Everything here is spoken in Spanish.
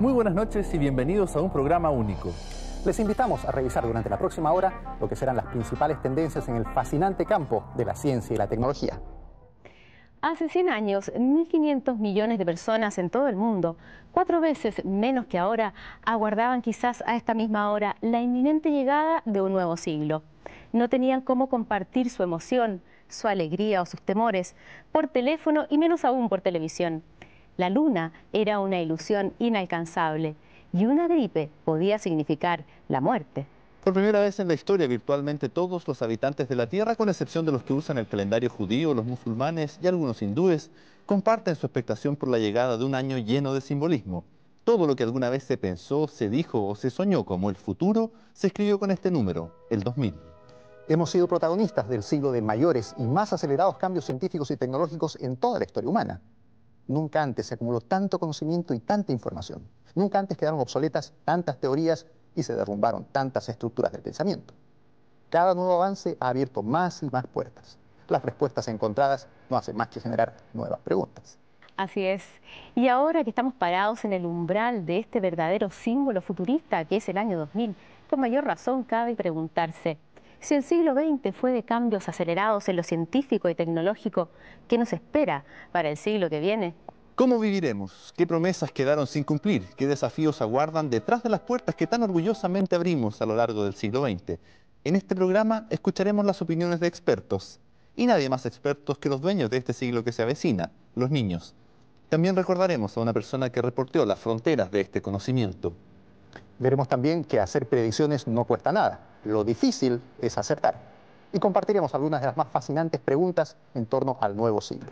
Muy buenas noches y bienvenidos a un programa único. Les invitamos a revisar durante la próxima hora lo que serán las principales tendencias en el fascinante campo de la ciencia y la tecnología. Hace 100 años, 1.500 millones de personas en todo el mundo, cuatro veces menos que ahora, aguardaban quizás a esta misma hora la inminente llegada de un nuevo siglo. No tenían cómo compartir su emoción, su alegría o sus temores por teléfono y menos aún por televisión. La luna era una ilusión inalcanzable y una gripe podía significar la muerte. Por primera vez en la historia, virtualmente todos los habitantes de la Tierra, con excepción de los que usan el calendario judío, los musulmanes y algunos hindúes, comparten su expectación por la llegada de un año lleno de simbolismo. Todo lo que alguna vez se pensó, se dijo o se soñó como el futuro, se escribió con este número, el 2000. Hemos sido protagonistas del siglo de mayores y más acelerados cambios científicos y tecnológicos en toda la historia humana. Nunca antes se acumuló tanto conocimiento y tanta información. Nunca antes quedaron obsoletas tantas teorías y se derrumbaron tantas estructuras del pensamiento. Cada nuevo avance ha abierto más y más puertas. Las respuestas encontradas no hacen más que generar nuevas preguntas. Así es. Y ahora que estamos parados en el umbral de este verdadero símbolo futurista que es el año 2000, con mayor razón cabe preguntarse, si el siglo XX fue de cambios acelerados en lo científico y tecnológico, ¿qué nos espera para el siglo que viene? ¿Cómo viviremos? ¿Qué promesas quedaron sin cumplir? ¿Qué desafíos aguardan detrás de las puertas que tan orgullosamente abrimos a lo largo del siglo XX? En este programa escucharemos las opiniones de expertos, y nadie más expertos que los dueños de este siglo que se avecina, los niños. También recordaremos a una persona que reportó las fronteras de este conocimiento. Veremos también que hacer predicciones no cuesta nada. Lo difícil es acertar. Y compartiremos algunas de las más fascinantes preguntas en torno al nuevo siglo.